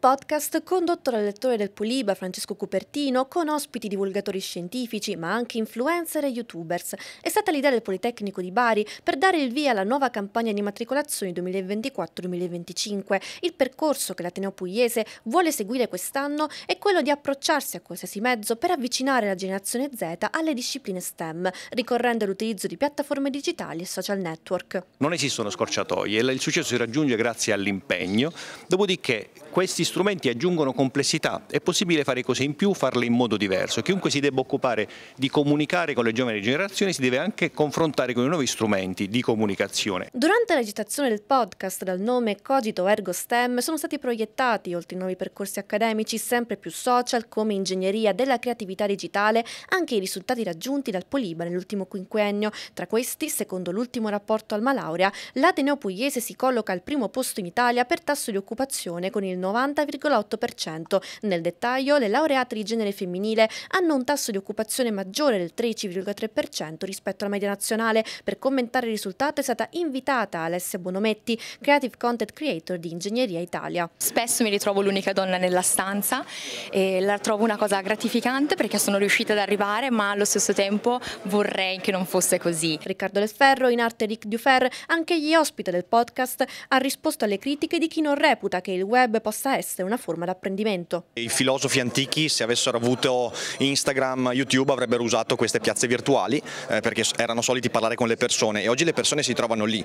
podcast condotto dal lettore del Puliba Francesco Cupertino con ospiti divulgatori scientifici ma anche influencer e youtubers. È stata l'idea del Politecnico di Bari per dare il via alla nuova campagna di matricolazione 2024-2025. Il percorso che l'Ateneo Pugliese vuole seguire quest'anno è quello di approcciarsi a qualsiasi mezzo per avvicinare la generazione Z alle discipline STEM, ricorrendo all'utilizzo di piattaforme digitali e social network. Non esistono scorciatoie, il successo si raggiunge grazie all'impegno, dopodiché questi strumenti aggiungono complessità, è possibile fare cose in più, farle in modo diverso. Chiunque si debba occupare di comunicare con le giovani generazioni si deve anche confrontare con i nuovi strumenti di comunicazione. Durante la gestazione del podcast dal nome Cogito Ergo STEM sono stati proiettati, oltre ai nuovi percorsi accademici, sempre più social come ingegneria della creatività digitale, anche i risultati raggiunti dal Poliba nell'ultimo quinquennio. Tra questi, secondo l'ultimo rapporto al Laurea, l'Ateneo Pugliese si colloca al primo posto in Italia per tasso di occupazione con il 90 40,8%. Nel dettaglio, le laureate di genere femminile hanno un tasso di occupazione maggiore del 13,3% rispetto alla media nazionale. Per commentare il risultato è stata invitata Alessia Bonometti, Creative Content Creator di Ingegneria Italia. Spesso mi ritrovo l'unica donna nella stanza e la trovo una cosa gratificante perché sono riuscita ad arrivare ma allo stesso tempo vorrei che non fosse così. Riccardo Lesferro, in arte Ric Dufer, anche gli ospiti del podcast, ha risposto alle critiche di chi non reputa che il web possa essere essere una forma d'apprendimento. I filosofi antichi se avessero avuto Instagram, YouTube avrebbero usato queste piazze virtuali eh, perché erano soliti parlare con le persone e oggi le persone si trovano lì,